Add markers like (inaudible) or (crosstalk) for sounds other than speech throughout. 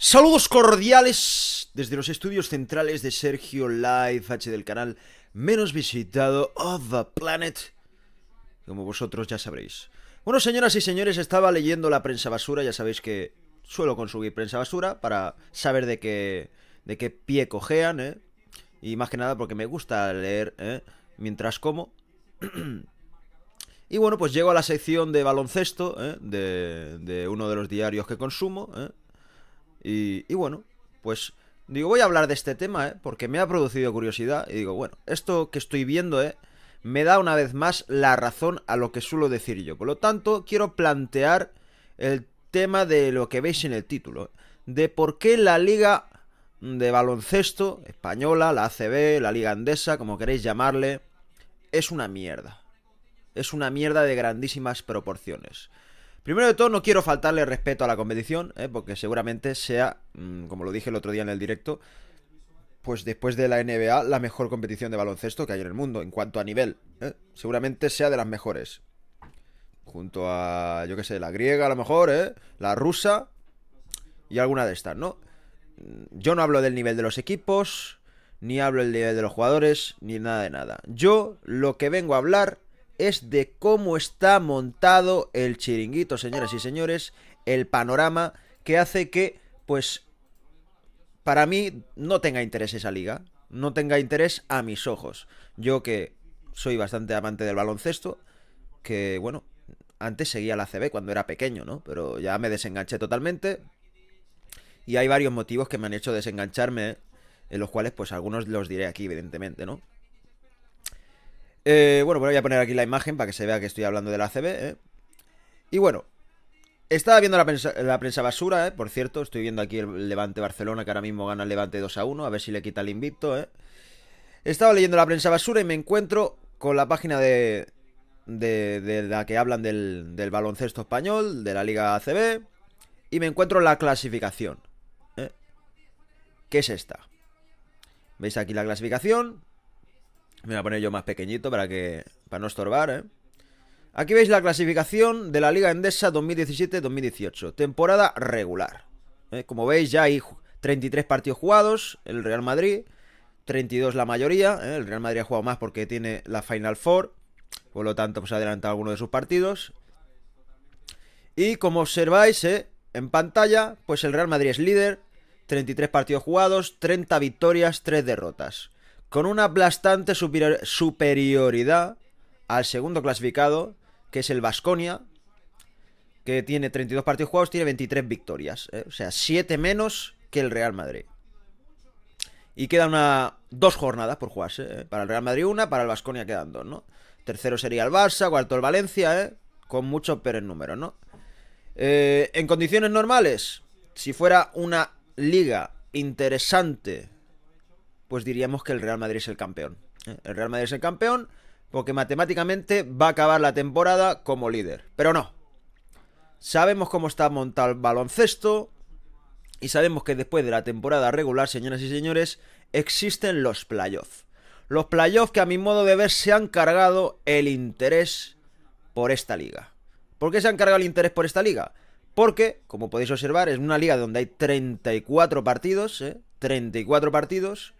Saludos cordiales desde los estudios centrales de Sergio Live H del canal menos visitado of the planet, como vosotros ya sabréis. Bueno, señoras y señores, estaba leyendo la prensa basura, ya sabéis que suelo consumir prensa basura para saber de qué, de qué pie cojean, ¿eh? Y más que nada porque me gusta leer, ¿eh? Mientras como. (clears throat) y bueno, pues llego a la sección de baloncesto, ¿eh? de, uno de los diarios que consumo, y, bueno, pues digo, voy a hablar de este tema, ¿eh? porque me ha producido curiosidad. Y digo, bueno, esto que estoy viendo, ¿eh? me da una vez más la razón a lo que suelo decir yo. Por lo tanto, quiero plantear el tema de lo que veis en el título, de por qué la liga de baloncesto española, la ACB, la liga andesa, como queréis llamarle, es una mierda. Es una mierda de grandísimas proporciones. Primero de todo, no quiero faltarle respeto a la competición, ¿eh? porque seguramente sea, mm, como lo dije el otro día en el directo, pues después de la NBA, la mejor competición de baloncesto que hay en el mundo, en cuanto a nivel. ¿eh? Seguramente sea de las mejores. Junto a, yo qué sé, la griega a lo mejor, ¿eh? la rusa y alguna de estas, ¿no? Mm, yo no hablo del nivel de los equipos, ni hablo del nivel de los jugadores, ni nada de nada. Yo lo que vengo a hablar es de cómo está montado el chiringuito, señoras y señores, el panorama que hace que, pues, para mí no tenga interés esa liga, no tenga interés a mis ojos. Yo que soy bastante amante del baloncesto, que, bueno, antes seguía la CB cuando era pequeño, ¿no? Pero ya me desenganché totalmente. Y hay varios motivos que me han hecho desengancharme, eh, en los cuales, pues, algunos los diré aquí, evidentemente, ¿no? Eh, bueno, voy a poner aquí la imagen para que se vea que estoy hablando de la ACB. Eh. Y bueno, estaba viendo la prensa, basura, eh. por cierto. Estoy viendo aquí el Levante Barcelona, que ahora mismo gana el Levante 2 a 1. A ver si le quita el invicto. Estaba leyendo la prensa basura y me encuentro con la página de, de, la que hablan del, baloncesto español, de la Liga ACB. Y me encuentro la clasificación. ¿Qué es esta? ¿Veis aquí la clasificación? Me voy a poner yo más pequeñito para que para no estorbar, ¿eh? Aquí veis la clasificación de la Liga Endesa 2017-2018, temporada regular. ¿eh? Como veis ya hay 33 partidos jugados, el Real Madrid, 32 la mayoría, ¿eh? el Real Madrid ha jugado más porque tiene la Final Four, por lo tanto pues ha adelantado alguno de sus partidos. Y como observáis en pantalla, pues el Real Madrid es líder, 33 partidos jugados, 30 victorias, 3 derrotas con una aplastante superioridad al segundo clasificado, que es el Vasconia, que tiene 32 partidos jugados, tiene 23 victorias, ¿eh? o sea, 7 menos que el Real Madrid. Y quedan una, dos jornadas por jugarse. ¿eh? Para el Real Madrid una, para el Vasconia quedan dos, ¿no? Tercero sería el Barça, cuarto el Valencia, ¿eh? Con muchos pero en números, ¿no? en condiciones normales, si fuera una liga interesante pues diríamos que el Real Madrid es el campeón. ¿eh? El Real Madrid es el campeón porque matemáticamente va a acabar la temporada como líder. Pero no. Sabemos cómo está montado el baloncesto y sabemos que después de la temporada regular, señoras y señores, existen los playoffs. Los playoffs que a mi modo de ver se han cargado el interés por esta liga. ¿Por qué se han cargado el interés por esta liga? Porque, como podéis observar, es una liga donde hay 34 partidos, ¿eh? 34 partidos,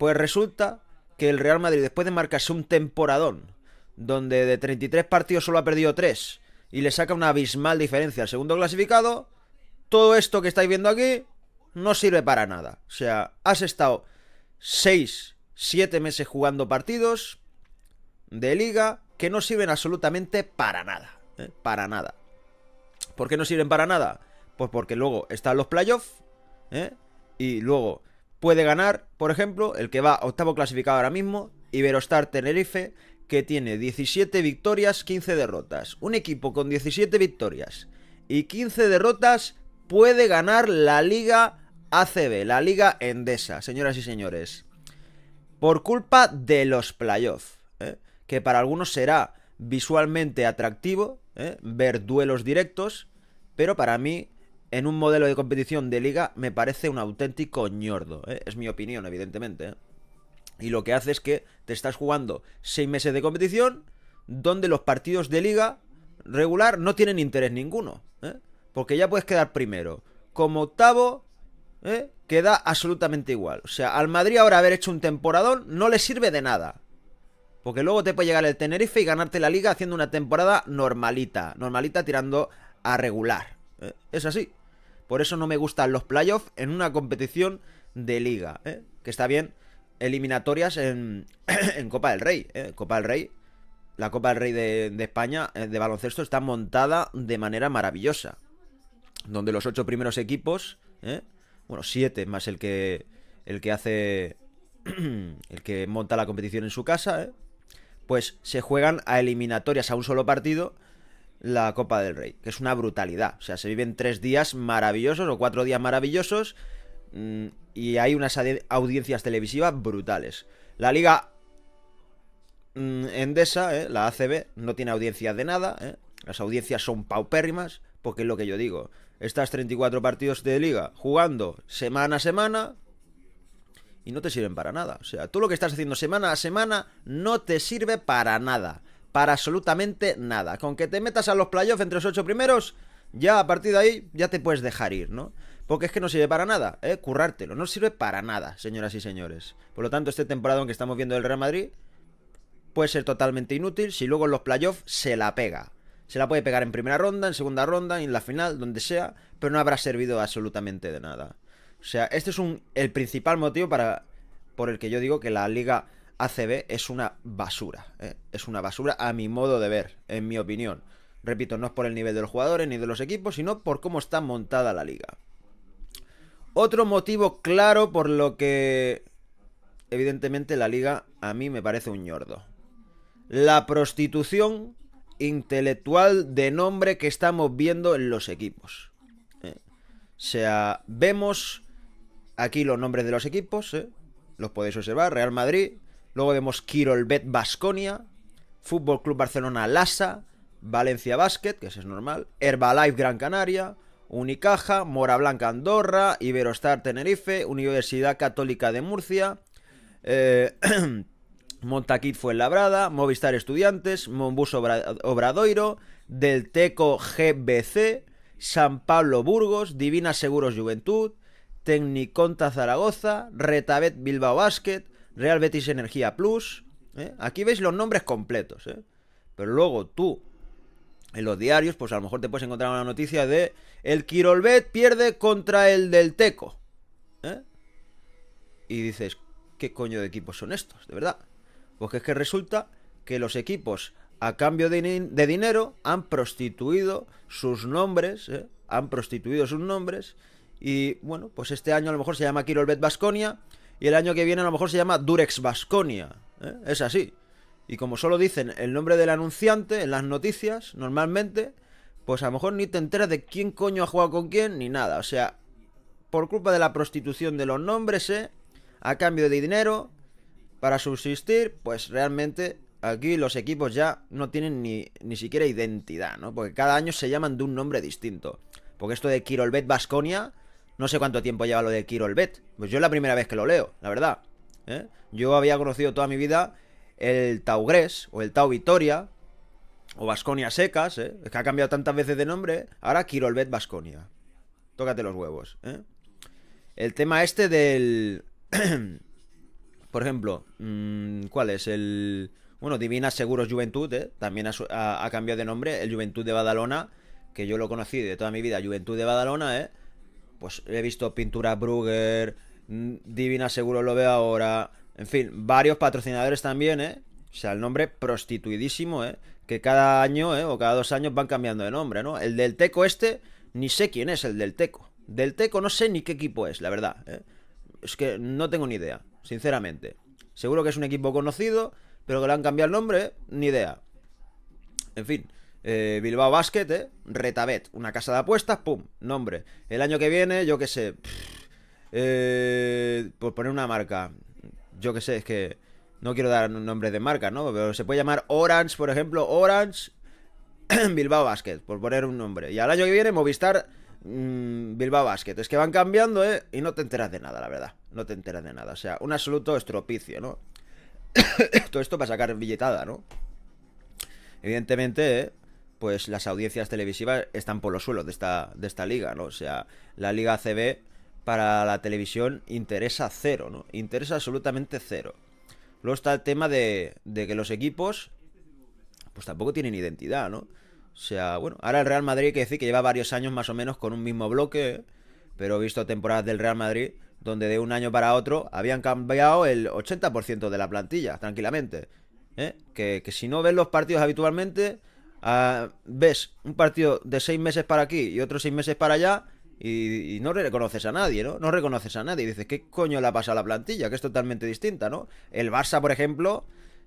pues resulta que el Real Madrid, después de marcarse un temporadón, donde de 33 partidos solo ha perdido 3 y le saca una abismal diferencia al segundo clasificado, todo esto que estáis viendo aquí no sirve para nada. O sea, has estado 6, 7 meses jugando partidos de liga que no sirven absolutamente para nada. ¿eh? Para nada. ¿Por qué no sirven para nada? Pues porque luego están los playoffs ¿eh? y luego puede ganar, por ejemplo, el que va octavo clasificado ahora mismo, Iberostar Tenerife, que tiene 17 victorias, 15 derrotas. Un equipo con 17 victorias y 15 derrotas puede ganar la Liga ACB, la Liga Endesa, señoras y señores. Por culpa de los playoffs, ¿eh? que para algunos será visualmente atractivo ¿eh? ver duelos directos, pero para mí en un modelo de competición de liga me parece un auténtico ñordo. ¿eh? Es mi opinión, evidentemente. ¿eh? Y lo que hace es que te estás jugando seis meses de competición donde los partidos de liga regular no tienen interés ninguno. ¿eh? Porque ya puedes quedar primero. Como octavo, queda absolutamente igual. O sea, al Madrid ahora haber hecho un temporadón no le sirve de nada. Porque luego te puede llegar el Tenerife y ganarte la liga haciendo una temporada normalita. Normalita tirando a regular. Es así. Por eso no me gustan los playoffs en una competición de liga, ¿eh? que está bien eliminatorias en, (clears throat) Copa del Rey. ¿eh? Copa del Rey, la Copa del Rey de, España eh, de baloncesto está montada de manera maravillosa. Donde los ocho primeros equipos, bueno, siete más el que, el que hace, (clears throat) el que monta la competición en su casa, pues se juegan a eliminatorias a un solo partido la Copa del Rey, que es una brutalidad. O sea, se viven tres días maravillosos o cuatro días maravillosos mm, y hay unas audiencias televisivas brutales. La Liga mm, Endesa, eh, la ACB, no tiene audiencias de nada. Eh. Las audiencias son paupérrimas, porque es lo que yo digo. Estás 34 partidos de liga jugando semana a semana y no te sirven para nada. O sea, tú lo que estás haciendo semana a semana no te sirve para nada para absolutamente nada. Con que te metas a los playoffs entre los ocho primeros, ya a partir de ahí ya te puedes dejar ir, ¿no? Porque es que no sirve para nada, ¿eh? Currártelo, no sirve para nada, señoras y señores. Por lo tanto, este temporada que estamos viendo del Real Madrid puede ser totalmente inútil si luego en los playoffs se la pega. Se la puede pegar en primera ronda, en segunda ronda, en la final, donde sea, pero no habrá servido absolutamente de nada. O sea, este es un, el principal motivo para, por el que yo digo que la liga ACB es una basura. ¿eh? Es una basura a mi modo de ver, en mi opinión. Repito, no es por el nivel de los jugadores ni de los equipos, sino por cómo está montada la liga. Otro motivo claro por lo que, evidentemente, la liga a mí me parece un ñordo. La prostitución intelectual de nombre que estamos viendo en los equipos. ¿eh? O sea, vemos aquí los nombres de los equipos, ¿eh? los podéis observar, Real Madrid, Luego vemos Quirolvet Bet Basconia, Fútbol Club Barcelona Lasa, Valencia Basket, que ese es normal, Herbalife Gran Canaria, Unicaja, Mora Blanca Andorra, Iberostar Tenerife, Universidad Católica de Murcia, eh, (clears throat) Montaquit Fuenlabrada, Movistar Estudiantes, Monbus Obra Obradoiro, Delteco GBC, San Pablo Burgos, Divina Seguros Juventud, Tecniconta Zaragoza, Retabet Bilbao Basket, Real Betis Energía Plus. ¿eh? Aquí veis los nombres completos. ¿eh? Pero luego tú, en los diarios, pues a lo mejor te puedes encontrar una noticia de el Quirolbet pierde contra el del Teco. ¿eh? Y dices, ¿qué coño de equipos son estos? De verdad. Porque es que resulta que los equipos, a cambio de, dinero, han prostituido sus nombres. Han prostituido sus nombres. Y bueno, pues este año a lo mejor se llama Quirolbet Basconia y el año que viene a lo mejor se llama Durex Vasconia, ¿eh? Es así. Y como solo dicen el nombre del anunciante en las noticias, normalmente, pues a lo mejor ni te enteras de quién coño ha jugado con quién ni nada. O sea, por culpa de la prostitución de los nombres, ¿eh? a cambio de dinero, para subsistir, pues realmente aquí los equipos ya no tienen ni, siquiera identidad, ¿no? Porque cada año se llaman de un nombre distinto. Porque esto de Kirolbet Vasconia... No sé cuánto tiempo lleva lo de Kirolbet. Pues yo es la primera vez que lo leo, la verdad. ¿eh? Yo había conocido toda mi vida el Taugres o el Tau Vitoria o Vasconia Secas, ¿eh? que ha cambiado tantas veces de nombre. ¿eh? Ahora Kirolbet Vasconia. Tócate los huevos. ¿eh? El tema este del. (clears throat) Por ejemplo, mm, ¿cuál es? El. Bueno, Divina Seguros Juventud, ¿eh? también ha, ha, cambiado de nombre. El Juventud de Badalona, que yo lo conocí de toda mi vida, Juventud de Badalona, ¿eh? pues he visto Pintura Brugger, mm, Divina Seguro lo veo ahora, en fin, varios patrocinadores también, ¿eh? O sea, el nombre prostituidísimo, ¿eh? Que cada año, ¿eh? O cada dos años van cambiando de nombre, ¿no? El del Teco este, ni sé quién es el del Teco. Del Teco no sé ni qué equipo es, la verdad. ¿eh? Es que no tengo ni idea, sinceramente. Seguro que es un equipo conocido, pero que le han cambiado el nombre, ¿eh? ni idea. En fin, eh, Bilbao Basket, ¿eh? Retabet, una casa de apuestas, pum, nombre. El año que viene, yo qué sé. Eh, por poner una marca. Yo qué sé, es que no quiero dar un nombre de marca, ¿no? Pero se puede llamar Orange, por ejemplo, Orange (clears throat) Bilbao Basket, por poner un nombre. Y al año que viene, Movistar mm, Bilbao Basket. Es que van cambiando, ¿eh? Y no te enteras de nada, la verdad. No te enteras de nada. O sea, un absoluto estropicio, ¿no? (coughs) Todo esto para sacar billetada, ¿no? Evidentemente, ¿eh? pues las audiencias televisivas están por los suelos de esta, de esta liga, ¿no? O sea, la liga CB para la televisión interesa cero, ¿no? Interesa absolutamente cero. Luego está el tema de, que los equipos, pues tampoco tienen identidad, ¿no? O sea, bueno, ahora el Real Madrid hay que decir que lleva varios años más o menos con un mismo bloque, pero he visto temporadas del Real Madrid donde de un año para otro habían cambiado el 80% de la plantilla, tranquilamente. ¿eh? Que, que si no ven los partidos habitualmente, Ah, ves un partido de seis meses para aquí y otros seis meses para allá y, no reconoces a nadie, ¿no? No reconoces a nadie. Y dices, ¿qué coño le pasa a la plantilla? Que es totalmente distinta, ¿no? El Barça, por ejemplo,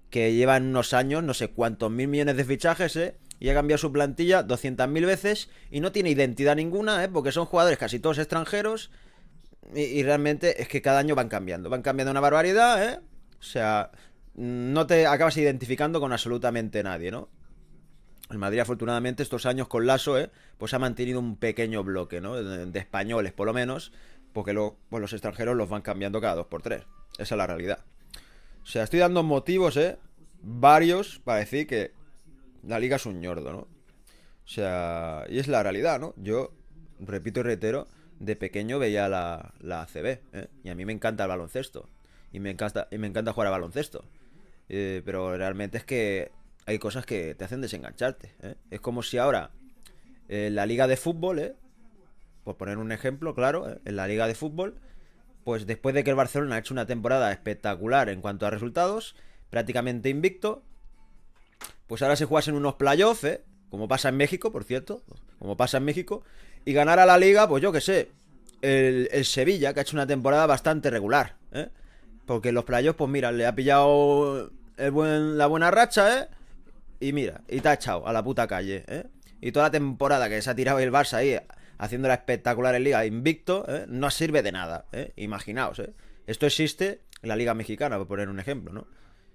que lleva unos años, no sé cuántos mil millones de fichajes, ¿eh? y ha cambiado su plantilla mil veces y no tiene identidad ninguna, ¿eh? porque son jugadores casi todos extranjeros y, y, realmente es que cada año van cambiando, van cambiando una barbaridad, ¿eh? O sea, no te acabas identificando con absolutamente nadie, ¿no? El Madrid, afortunadamente, estos años con Lasso, eh, pues ha mantenido un pequeño bloque, ¿no? De, españoles, por lo menos, porque luego pues los extranjeros los van cambiando cada dos por tres. Esa es la realidad. O sea, estoy dando motivos, ¿eh? Varios para decir que la liga es un ñordo, ¿no? O sea, y es la realidad, ¿no? Yo, repito y reitero, de pequeño veía la, la ACB, ¿eh? Y a mí me encanta el baloncesto. Y me encanta, y me encanta jugar al baloncesto. Eh, pero realmente es que hay cosas que te hacen desengancharte. ¿eh? Es como si ahora En eh, la liga de fútbol, ¿eh? por poner un ejemplo, claro, ¿eh? en la liga de fútbol, pues después de que el Barcelona ha hecho una temporada espectacular en cuanto a resultados, prácticamente invicto, pues ahora se en unos playoffs, como pasa en México, por cierto, como pasa en México, y ganar a la liga, pues yo que sé, el, el, Sevilla, que ha hecho una temporada bastante regular, porque los playoffs, pues mira, le ha pillado el buen, la buena racha, ¿eh? Y mira, y te ha echado a la puta calle, ¿eh? Y toda la temporada que se ha tirado el Barça ahí haciendo la espectacular en Liga invicto, ¿eh? no sirve de nada, ¿eh? Imaginaos, ¿eh? Esto existe en la Liga Mexicana, por poner un ejemplo, ¿no?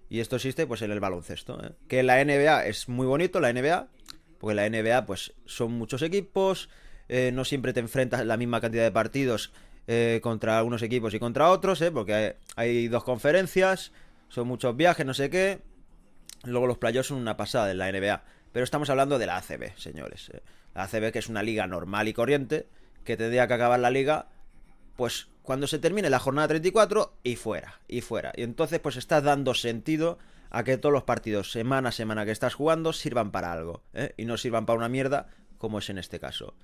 Y esto existe pues en el baloncesto, ¿eh? Que la NBA es muy bonito, la NBA, porque la NBA pues son muchos equipos, no siempre te enfrentas la misma cantidad de partidos contra algunos equipos y contra otros, Porque hay dos conferencias, son muchos viajes, no sé qué, Luego los playoffs son una pasada en la NBA. Pero estamos hablando de la ACB, señores. Eh. La ACB que es una liga normal y corriente, que tendría que acabar la liga, pues cuando se termine la jornada 34 y fuera, y fuera. Y entonces pues estás dando sentido a que todos los partidos, semana a semana que estás jugando, sirvan para algo. ¿eh? Y no sirvan para una mierda, como es en este caso.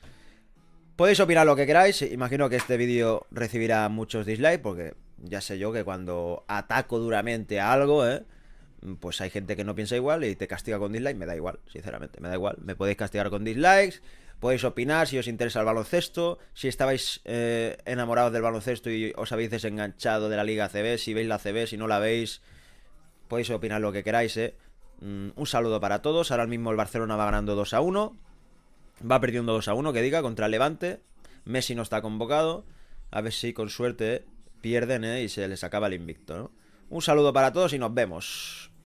Podéis opinar lo que queráis. Imagino que este vídeo recibirá muchos dislikes, porque ya sé yo que cuando ataco duramente a algo, ¿eh? Mm, pues hay gente que no piensa igual y te castiga con dislikes. me da igual, sinceramente, me da igual. Me podéis castigar con dislikes, podéis opinar si os interesa el baloncesto, si estabais eh, enamorados del baloncesto y os habéis desenganchado de la Liga CB, si veis la CB, si no la veis, podéis opinar lo que queráis, eh. Mm, un saludo para todos. Ahora mismo el Barcelona va ganando 2 a 1. Va perdiendo 2 a 1, que diga, contra el Levante. Messi no está convocado. A ver si con suerte eh, y se les acaba el invicto, Un saludo para todos y nos vemos.